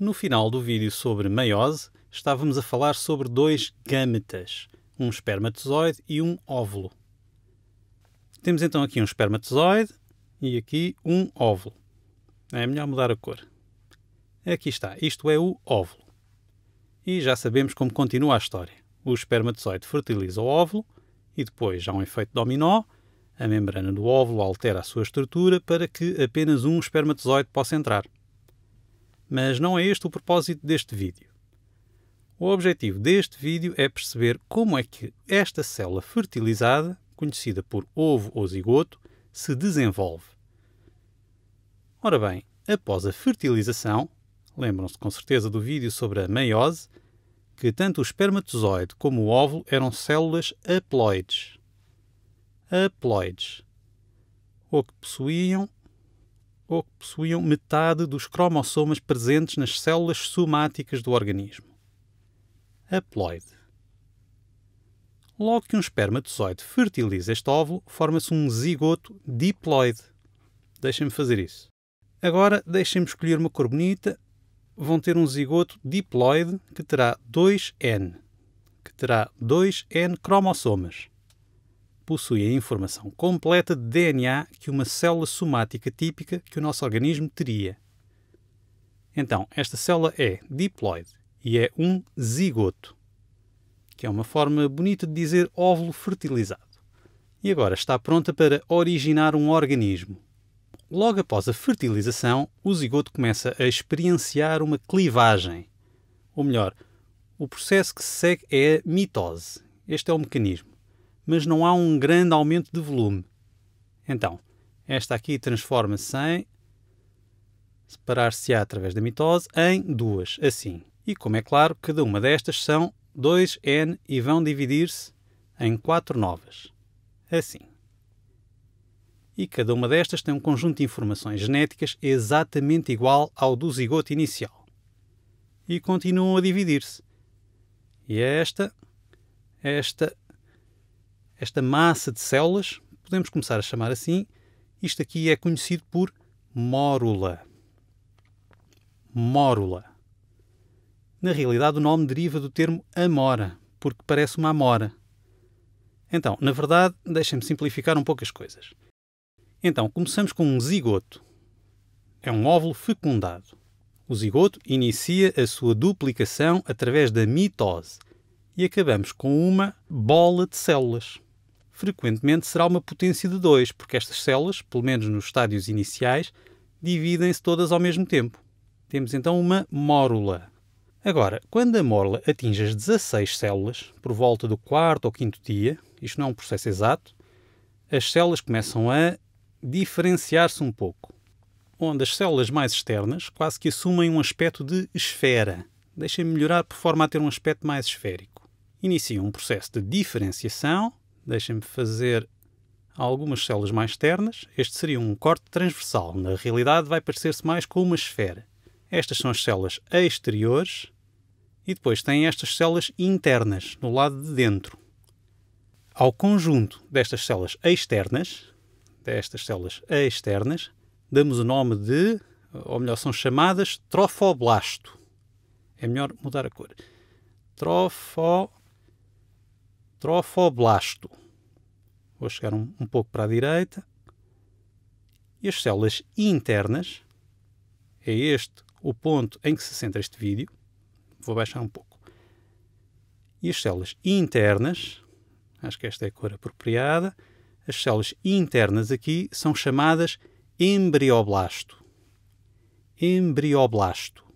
No final do vídeo sobre meiose, estávamos a falar sobre dois gametas, um espermatozoide e um óvulo. Temos então aqui um espermatozoide e aqui um óvulo. É melhor mudar a cor. Aqui está, isto é o óvulo. E já sabemos como continua a história. O espermatozoide fertiliza o óvulo e depois há um efeito dominó. A membrana do óvulo altera a sua estrutura para que apenas um espermatozoide possa entrar. Mas não é este o propósito deste vídeo. O objetivo deste vídeo é perceber como é que esta célula fertilizada, conhecida por ovo ou zigoto, se desenvolve. Ora bem, após a fertilização, lembram-se com certeza do vídeo sobre a meiose, que tanto o espermatozoide como o óvulo eram células haploides. Haploides. Ou que possuíam ou que possuíam metade dos cromossomas presentes nas células somáticas do organismo. Haploide. Logo que um espermatozoide fertiliza este óvulo, forma-se um zigoto diploide. Deixem-me fazer isso. Agora deixem-me escolher uma cor bonita. Vão ter um zigoto diploide que terá 2N, que terá 2N cromossomas possui a informação completa de DNA que uma célula somática típica que o nosso organismo teria. Então, esta célula é diploide e é um zigoto, que é uma forma bonita de dizer óvulo fertilizado. E agora está pronta para originar um organismo. Logo após a fertilização, o zigoto começa a experienciar uma clivagem. Ou melhor, o processo que se segue é a mitose. Este é o mecanismo mas não há um grande aumento de volume. Então, esta aqui transforma-se em separar-se-á através da mitose em duas, assim. E como é claro, cada uma destas são 2n e vão dividir-se em quatro novas, assim. E cada uma destas tem um conjunto de informações genéticas exatamente igual ao do zigoto inicial. E continuam a dividir-se. E esta, esta esta massa de células, podemos começar a chamar assim, isto aqui é conhecido por mórula. Mórula. Na realidade, o nome deriva do termo amora, porque parece uma amora. Então, na verdade, deixem-me simplificar um pouco as coisas. Então, começamos com um zigoto. É um óvulo fecundado. O zigoto inicia a sua duplicação através da mitose e acabamos com uma bola de células frequentemente será uma potência de 2, porque estas células, pelo menos nos estádios iniciais, dividem-se todas ao mesmo tempo. Temos então uma mórula. Agora, quando a mórula atinge as 16 células, por volta do quarto ou quinto dia, isto não é um processo exato, as células começam a diferenciar-se um pouco, onde as células mais externas quase que assumem um aspecto de esfera. Deixem-me melhorar por forma a ter um aspecto mais esférico. Inicia um processo de diferenciação Deixem-me fazer algumas células mais externas. Este seria um corte transversal. Na realidade, vai parecer-se mais com uma esfera. Estas são as células exteriores e depois tem estas células internas, no lado de dentro. Ao conjunto destas células externas, destas células externas, damos o nome de, ou melhor, são chamadas trofoblasto. É melhor mudar a cor. Trofo trofoblasto. Vou chegar um, um pouco para a direita. E as células internas, é este o ponto em que se centra este vídeo. Vou baixar um pouco. E as células internas, acho que esta é a cor apropriada, as células internas aqui são chamadas embrioblasto. Embrioblasto.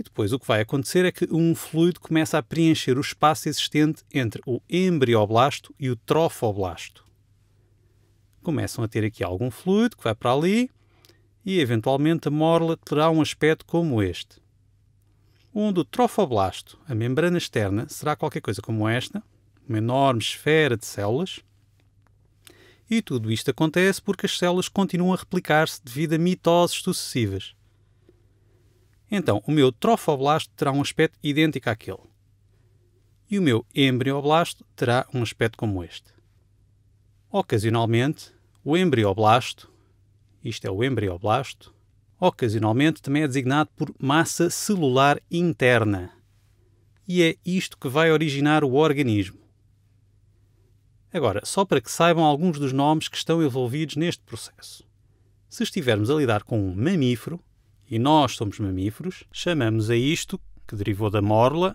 E depois o que vai acontecer é que um fluido começa a preencher o espaço existente entre o embrioblasto e o trofoblasto. Começam a ter aqui algum fluido que vai para ali e eventualmente a morla terá um aspecto como este. Onde o trofoblasto, a membrana externa, será qualquer coisa como esta, uma enorme esfera de células. E tudo isto acontece porque as células continuam a replicar-se devido a mitoses sucessivas. Então, o meu trofoblasto terá um aspecto idêntico àquele. E o meu embrioblasto terá um aspecto como este. Ocasionalmente, o embrioblasto, isto é o embrioblasto, ocasionalmente também é designado por massa celular interna. E é isto que vai originar o organismo. Agora, só para que saibam alguns dos nomes que estão envolvidos neste processo. Se estivermos a lidar com um mamífero, e nós somos mamíferos, chamamos a isto, que derivou da mórula,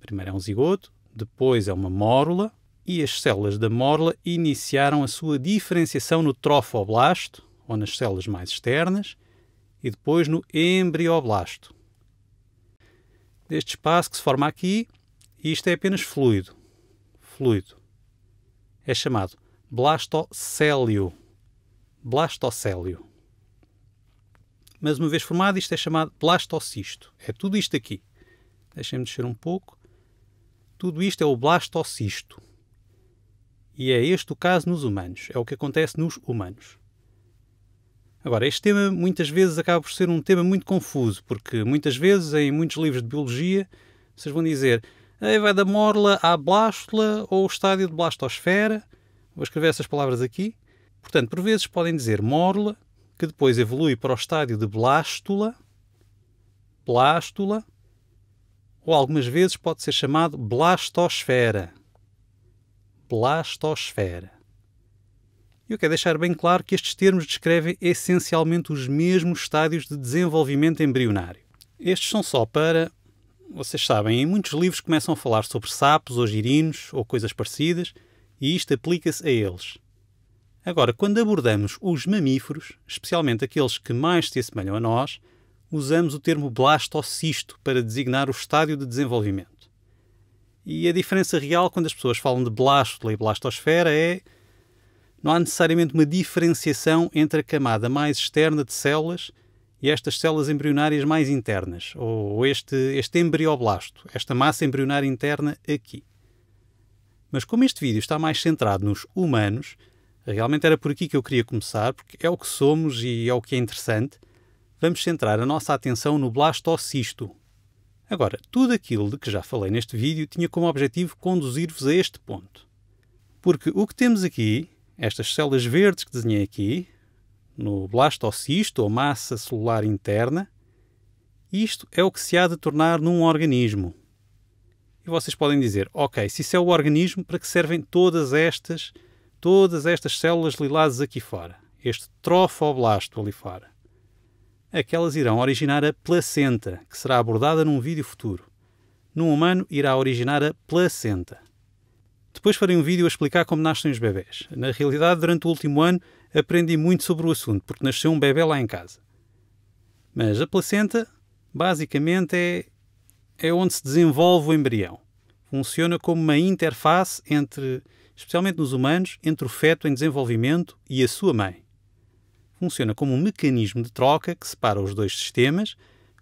primeiro é um zigoto, depois é uma mórula, e as células da mórula iniciaram a sua diferenciação no trofoblasto, ou nas células mais externas, e depois no embrioblasto. Deste espaço que se forma aqui, isto é apenas fluido. Fluido. É chamado blastocélio. Blastocélio mas uma vez formado, isto é chamado blastocisto. É tudo isto aqui. Deixem-me descer um pouco. Tudo isto é o blastocisto. E é este o caso nos humanos. É o que acontece nos humanos. Agora, este tema muitas vezes acaba por ser um tema muito confuso, porque muitas vezes em muitos livros de biologia vocês vão dizer vai da morla à blástula ou estádio de blastosfera. Vou escrever essas palavras aqui. Portanto, por vezes podem dizer morla que depois evolui para o estádio de blástula, blástula, ou algumas vezes pode ser chamado blastosfera. Blastosfera. Eu quero deixar bem claro que estes termos descrevem essencialmente os mesmos estádios de desenvolvimento embrionário. Estes são só para. Vocês sabem, em muitos livros começam a falar sobre sapos ou girinos ou coisas parecidas, e isto aplica-se a eles. Agora, quando abordamos os mamíferos, especialmente aqueles que mais se assemelham a nós, usamos o termo blastocisto para designar o estádio de desenvolvimento. E a diferença real quando as pessoas falam de blástula e blastosfera é não há necessariamente uma diferenciação entre a camada mais externa de células e estas células embrionárias mais internas, ou este, este embrioblasto, esta massa embrionária interna aqui. Mas como este vídeo está mais centrado nos humanos, Realmente era por aqui que eu queria começar, porque é o que somos e é o que é interessante. Vamos centrar a nossa atenção no blastocisto. Agora, tudo aquilo de que já falei neste vídeo tinha como objetivo conduzir-vos a este ponto. Porque o que temos aqui, estas células verdes que desenhei aqui, no blastocisto, ou massa celular interna, isto é o que se há de tornar num organismo. E vocês podem dizer, ok, se isso é o organismo, para que servem todas estas células? todas estas células lilazes aqui fora, este trofoblasto ali fora. Aquelas irão originar a placenta, que será abordada num vídeo futuro. Num humano, irá originar a placenta. Depois farei um vídeo a explicar como nascem os bebés. Na realidade, durante o último ano, aprendi muito sobre o assunto, porque nasceu um bebê lá em casa. Mas a placenta, basicamente, é, é onde se desenvolve o embrião. Funciona como uma interface entre especialmente nos humanos, entre o feto em desenvolvimento e a sua mãe. Funciona como um mecanismo de troca que separa os dois sistemas,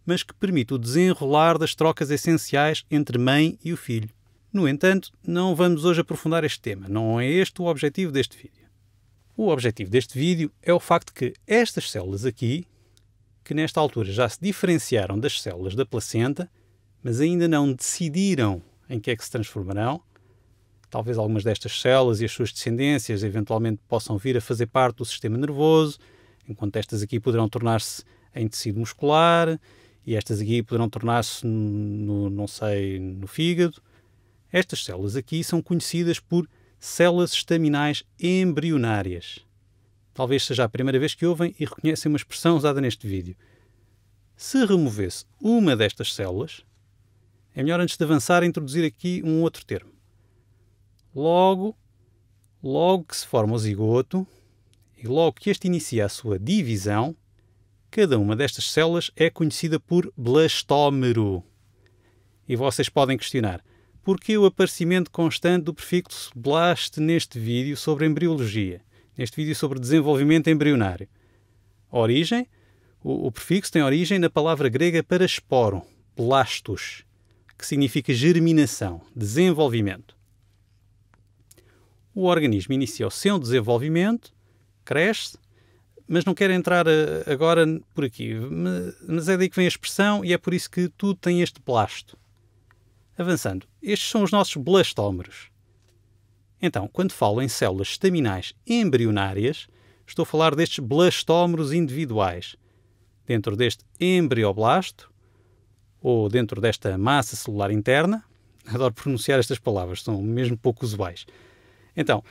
mas que permite o desenrolar das trocas essenciais entre mãe e o filho. No entanto, não vamos hoje aprofundar este tema, não é este o objetivo deste vídeo. O objetivo deste vídeo é o facto que estas células aqui, que nesta altura já se diferenciaram das células da placenta, mas ainda não decidiram em que é que se transformarão, talvez algumas destas células e as suas descendências eventualmente possam vir a fazer parte do sistema nervoso, enquanto estas aqui poderão tornar-se em tecido muscular e estas aqui poderão tornar-se no, não sei, no fígado. Estas células aqui são conhecidas por células estaminais embrionárias. Talvez seja a primeira vez que ouvem e reconhecem uma expressão usada neste vídeo. Se removesse uma destas células, é melhor antes de avançar introduzir aqui um outro termo. Logo, logo que se forma o zigoto e logo que este inicia a sua divisão, cada uma destas células é conhecida por blastómero. E vocês podem questionar, por que o aparecimento constante do prefixo blast neste vídeo sobre embriologia, neste vídeo sobre desenvolvimento embrionário? Origem? O, o prefixo tem origem na palavra grega para esporo, blastos, que significa germinação, desenvolvimento o organismo inicia o seu desenvolvimento, cresce, mas não quero entrar eh, agora por aqui. Mas é daí que vem a expressão e é por isso que tudo tem este plasto. Avançando, estes são os nossos blastómeros. Então, quando falo em células estaminais embrionárias, estou a falar destes blastómeros individuais. Dentro deste embrioblasto, ou dentro desta massa celular interna, adoro pronunciar estas palavras, são mesmo pouco usuais então,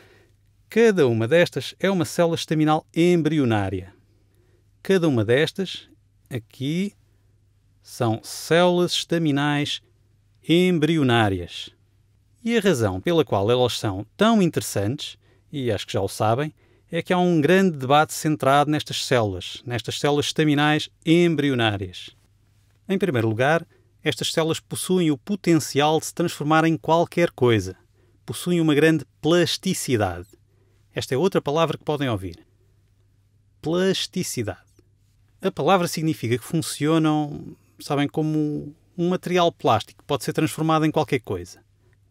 cada uma destas é uma célula estaminal embrionária. Cada uma destas, aqui, são células estaminais embrionárias. E a razão pela qual elas são tão interessantes, e acho que já o sabem, é que há um grande debate centrado nestas células, nestas células estaminais embrionárias. Em primeiro lugar, estas células possuem o potencial de se transformar em qualquer coisa possuem uma grande plasticidade. Esta é outra palavra que podem ouvir. Plasticidade. A palavra significa que funcionam, sabem, como um material plástico, pode ser transformado em qualquer coisa.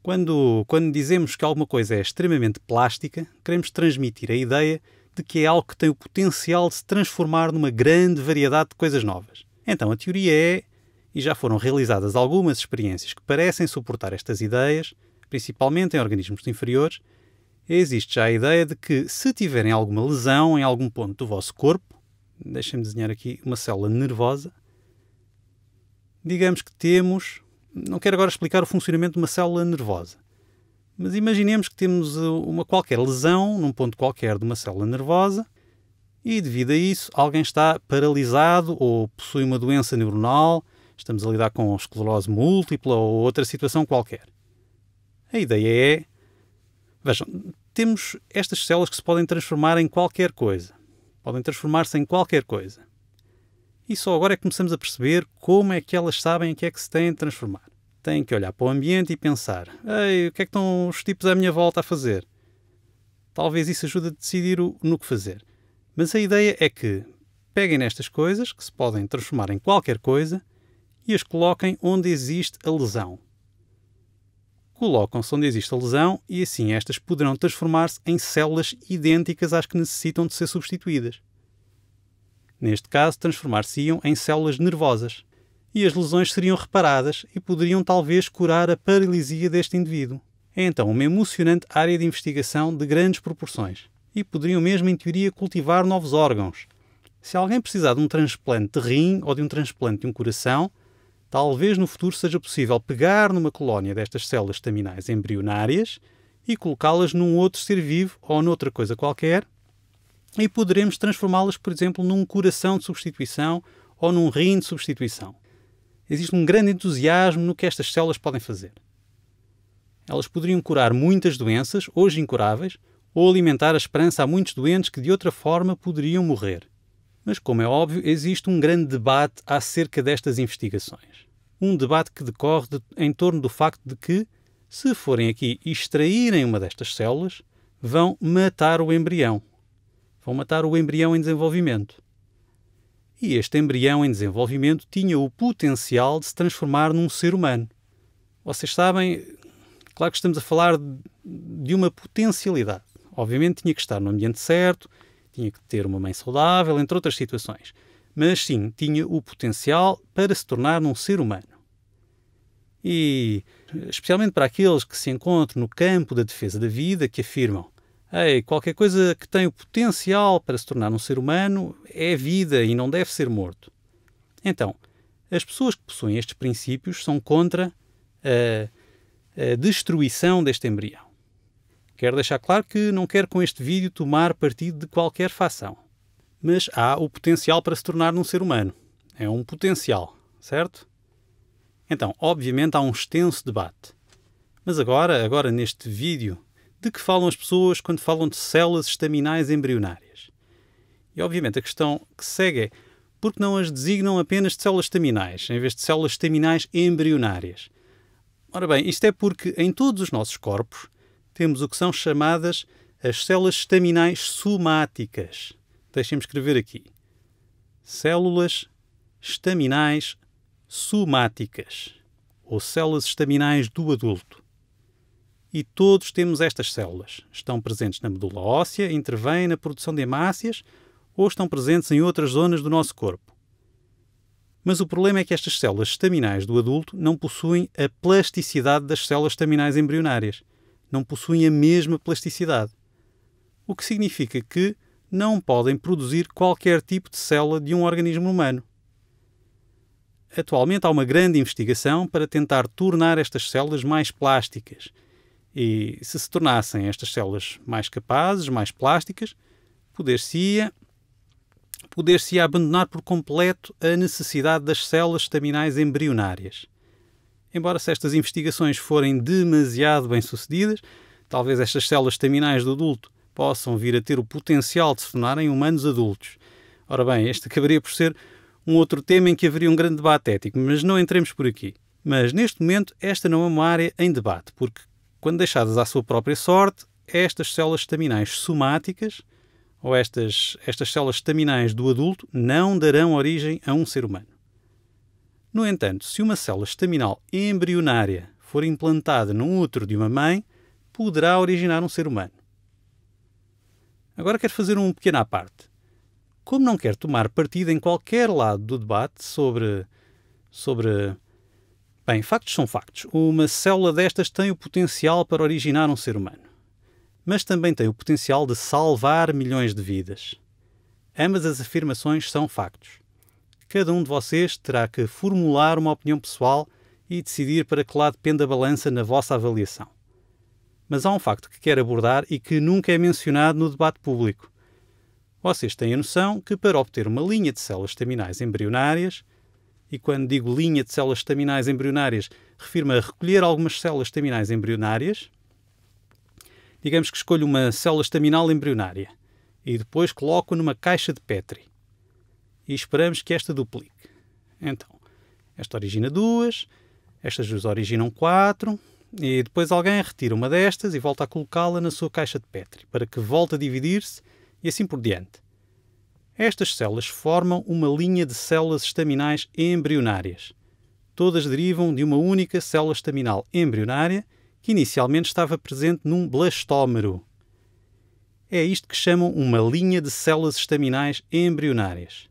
Quando, quando dizemos que alguma coisa é extremamente plástica, queremos transmitir a ideia de que é algo que tem o potencial de se transformar numa grande variedade de coisas novas. Então a teoria é, e já foram realizadas algumas experiências que parecem suportar estas ideias, principalmente em organismos inferiores, existe já a ideia de que se tiverem alguma lesão em algum ponto do vosso corpo, deixem-me desenhar aqui uma célula nervosa, digamos que temos, não quero agora explicar o funcionamento de uma célula nervosa, mas imaginemos que temos uh, uma qualquer lesão num ponto qualquer de uma célula nervosa e devido a isso alguém está paralisado ou possui uma doença neuronal, estamos a lidar com esclerose múltipla ou outra situação qualquer. A ideia é. Vejam, temos estas células que se podem transformar em qualquer coisa. Podem transformar-se em qualquer coisa. E só agora é que começamos a perceber como é que elas sabem o que é que se têm de transformar. Têm que olhar para o ambiente e pensar: Ei, o que é que estão os tipos à minha volta a fazer? Talvez isso ajude a decidir o, no que fazer. Mas a ideia é que peguem nestas coisas, que se podem transformar em qualquer coisa, e as coloquem onde existe a lesão colocam-se onde existe a lesão e assim estas poderão transformar-se em células idênticas às que necessitam de ser substituídas. Neste caso, transformar-se-iam em células nervosas, e as lesões seriam reparadas e poderiam talvez curar a paralisia deste indivíduo. É então uma emocionante área de investigação de grandes proporções, e poderiam mesmo, em teoria, cultivar novos órgãos. Se alguém precisar de um transplante de rim ou de um transplante de um coração, Talvez no futuro seja possível pegar numa colónia destas células staminais embrionárias e colocá-las num outro ser vivo ou noutra coisa qualquer e poderemos transformá-las, por exemplo, num coração de substituição ou num rim de substituição. Existe um grande entusiasmo no que estas células podem fazer. Elas poderiam curar muitas doenças, hoje incuráveis, ou alimentar a esperança a muitos doentes que de outra forma poderiam morrer. Mas, como é óbvio, existe um grande debate acerca destas investigações um debate que decorre de, em torno do facto de que, se forem aqui e extraírem uma destas células, vão matar o embrião. Vão matar o embrião em desenvolvimento. E este embrião em desenvolvimento tinha o potencial de se transformar num ser humano. Vocês sabem, claro que estamos a falar de uma potencialidade. Obviamente tinha que estar no ambiente certo, tinha que ter uma mãe saudável, entre outras situações mas sim tinha o potencial para se tornar um ser humano. E, especialmente para aqueles que se encontram no campo da defesa da vida, que afirmam: Ei, qualquer coisa que tem o potencial para se tornar um ser humano é vida e não deve ser morto. Então, as pessoas que possuem estes princípios são contra a, a destruição deste embrião. Quero deixar claro que não quero com este vídeo tomar partido de qualquer facção mas há o potencial para se tornar num ser humano. É um potencial, certo? Então, obviamente há um extenso debate. Mas agora, agora neste vídeo, de que falam as pessoas quando falam de células estaminais embrionárias? E obviamente a questão que segue é por que não as designam apenas de células estaminais, em vez de células estaminais embrionárias? Ora bem, isto é porque em todos os nossos corpos temos o que são chamadas as células estaminais somáticas deixem-me escrever aqui. Células estaminais somáticas, ou células estaminais do adulto. E todos temos estas células. Estão presentes na medula óssea, intervêm na produção de hemácias ou estão presentes em outras zonas do nosso corpo. Mas o problema é que estas células estaminais do adulto não possuem a plasticidade das células estaminais embrionárias. Não possuem a mesma plasticidade. O que significa que não podem produzir qualquer tipo de célula de um organismo humano. Atualmente há uma grande investigação para tentar tornar estas células mais plásticas. E se se tornassem estas células mais capazes, mais plásticas, poder-se-ia poder abandonar por completo a necessidade das células estaminais embrionárias. Embora se estas investigações forem demasiado bem-sucedidas, talvez estas células estaminais do adulto possam vir a ter o potencial de se tornarem humanos adultos. Ora bem, este acabaria por ser um outro tema em que haveria um grande debate ético, mas não entremos por aqui. Mas neste momento, esta não é uma área em debate, porque quando deixadas à sua própria sorte, estas células estaminais somáticas ou estas, estas células estaminais do adulto não darão origem a um ser humano. No entanto, se uma célula estaminal embrionária for implantada num útero de uma mãe, poderá originar um ser humano. Agora quero fazer um pequeno à parte. Como não quero tomar partido em qualquer lado do debate sobre. sobre. Bem, factos são factos. Uma célula destas tem o potencial para originar um ser humano. Mas também tem o potencial de salvar milhões de vidas. Ambas as afirmações são factos. Cada um de vocês terá que formular uma opinião pessoal e decidir para que lado pende a balança na vossa avaliação mas há um facto que quero abordar e que nunca é mencionado no debate público. Vocês têm a noção que para obter uma linha de células estaminais embrionárias, e quando digo linha de células estaminais embrionárias, refiro-me a recolher algumas células estaminais embrionárias, digamos que escolho uma célula estaminal embrionária e depois coloco numa caixa de Petri. E esperamos que esta duplique. Então, esta origina duas, estas duas originam quatro, e depois alguém retira uma destas e volta a colocá-la na sua caixa de Petri, para que volte a dividir-se e assim por diante. Estas células formam uma linha de células estaminais embrionárias. Todas derivam de uma única célula estaminal embrionária que inicialmente estava presente num blastómero. É isto que chamam uma linha de células estaminais embrionárias.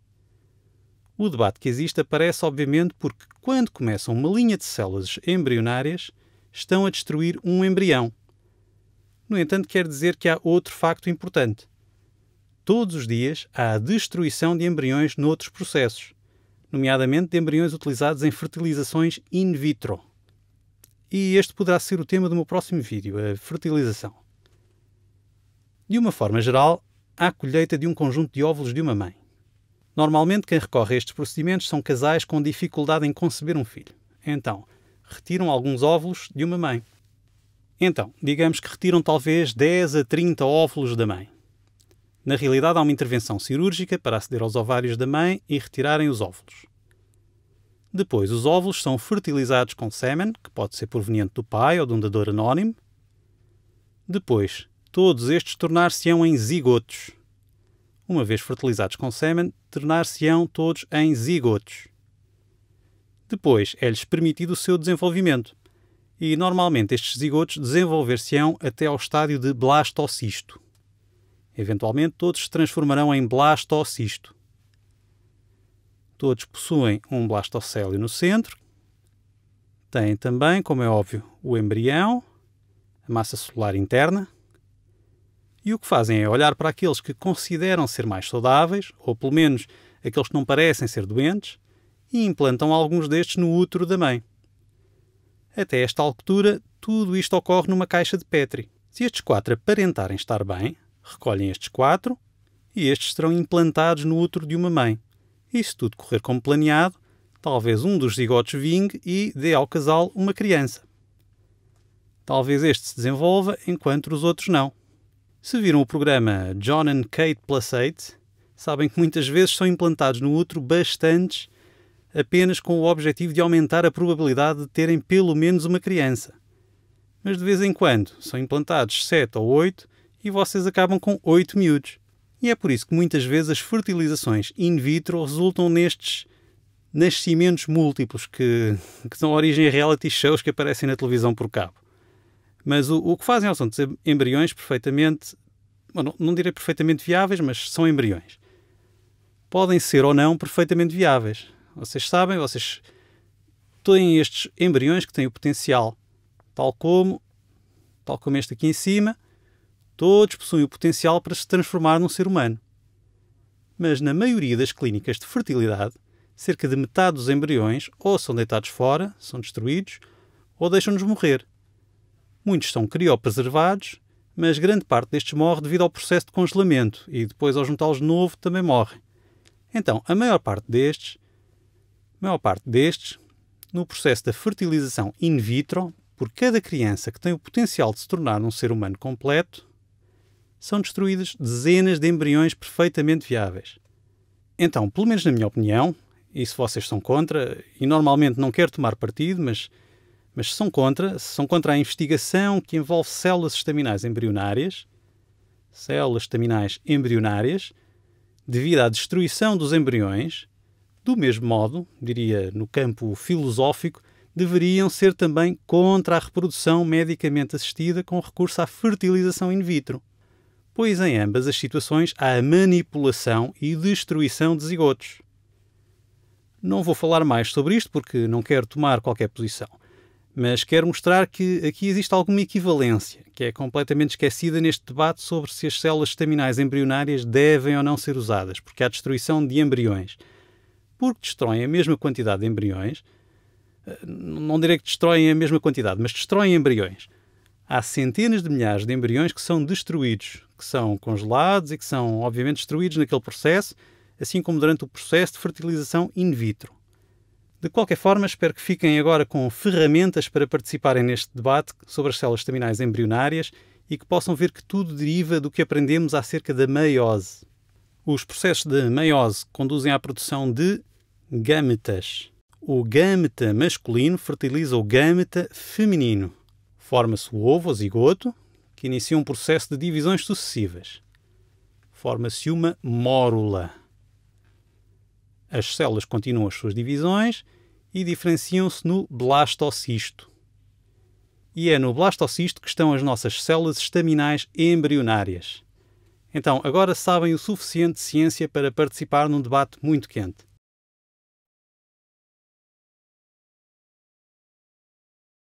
O debate que existe aparece, obviamente, porque quando começa uma linha de células embrionárias, estão a destruir um embrião. No entanto, quer dizer que há outro facto importante. Todos os dias há a destruição de embriões noutros processos, nomeadamente de embriões utilizados em fertilizações in vitro. E este poderá ser o tema do meu próximo vídeo, a fertilização. De uma forma geral, há a colheita de um conjunto de óvulos de uma mãe. Normalmente, quem recorre a estes procedimentos são casais com dificuldade em conceber um filho. Então, retiram alguns óvulos de uma mãe. Então, digamos que retiram talvez 10 a 30 óvulos da mãe. Na realidade, há uma intervenção cirúrgica para aceder aos ovários da mãe e retirarem os óvulos. Depois, os óvulos são fertilizados com sêmen, que pode ser proveniente do pai ou de um dador anónimo. Depois, todos estes tornar-se-ão em zigotos. Uma vez fertilizados com sêmen, tornar-se-ão todos em zigotos. Depois é-lhes permitido o seu desenvolvimento. E normalmente estes zigotos desenvolver-se-ão até ao estádio de blastocisto. Eventualmente todos se transformarão em blastocisto. Todos possuem um blastocélio no centro. Têm também, como é óbvio, o embrião, a massa celular interna. E o que fazem é olhar para aqueles que consideram ser mais saudáveis, ou pelo menos aqueles que não parecem ser doentes, e implantam alguns destes no útero da mãe. Até esta altura, tudo isto ocorre numa caixa de Petri. Se estes quatro aparentarem estar bem, recolhem estes quatro e estes serão implantados no útero de uma mãe. E se tudo correr como planeado, talvez um dos zigotes vingue e dê ao casal uma criança. Talvez este se desenvolva enquanto os outros não. Se viram o programa John and Kate Plus 8, sabem que muitas vezes são implantados no útero bastantes apenas com o objetivo de aumentar a probabilidade de terem pelo menos uma criança. Mas de vez em quando são implantados 7 ou 8 e vocês acabam com 8 miúdos. E é por isso que muitas vezes as fertilizações in vitro resultam nestes nascimentos múltiplos que, que dão origem a reality shows que aparecem na televisão por cabo. Mas o, o que fazem são embriões perfeitamente, bom, não, não direi perfeitamente viáveis, mas são embriões. Podem ser ou não perfeitamente viáveis, vocês sabem, vocês têm estes embriões que têm o potencial, tal como, tal como este aqui em cima, todos possuem o potencial para se transformar num ser humano. Mas na maioria das clínicas de fertilidade, cerca de metade dos embriões ou são deitados fora, são destruídos, ou deixam-nos morrer. Muitos são criopreservados, mas grande parte destes morre devido ao processo de congelamento e depois ao juntá-los de novo também morrem. Então, a maior parte destes maior parte destes, no processo da fertilização in vitro, por cada criança que tem o potencial de se tornar um ser humano completo, são destruídos dezenas de embriões perfeitamente viáveis. Então, pelo menos na minha opinião, e se vocês são contra, e normalmente não quero tomar partido, mas, mas são contra, são contra a investigação que envolve células estaminais embrionárias, células estaminais embrionárias, devido à destruição dos embriões, do mesmo modo, diria no campo filosófico, deveriam ser também contra a reprodução medicamente assistida com recurso à fertilização in vitro, pois em ambas as situações há manipulação e destruição de zigotos. Não vou falar mais sobre isto porque não quero tomar qualquer posição, mas quero mostrar que aqui existe alguma equivalência, que é completamente esquecida neste debate sobre se as células estaminais embrionárias devem ou não ser usadas, porque há destruição de embriões porque destroem a mesma quantidade de embriões. Eh, não direi que destroem a mesma quantidade, mas destroem embriões. Há centenas de milhares de embriões que são destruídos, que são congelados e que são, obviamente, destruídos naquele processo, assim como durante o processo de fertilização in vitro. De qualquer forma, espero que fiquem agora com ferramentas para participarem neste debate sobre as células staminais embrionárias e que possam ver que tudo deriva do que aprendemos acerca da meiose. Os processos de meiose conduzem à produção de gametas. O gameta masculino fertiliza o gameta feminino. Forma-se o ovo, o zigoto, que inicia um processo de divisões sucessivas. Forma-se uma mórula. As células continuam as suas divisões e diferenciam-se no blastocisto. E é no blastocisto que estão as nossas células estaminais embrionárias. Então, agora sabem o suficiente de ciência para participar num debate muito quente.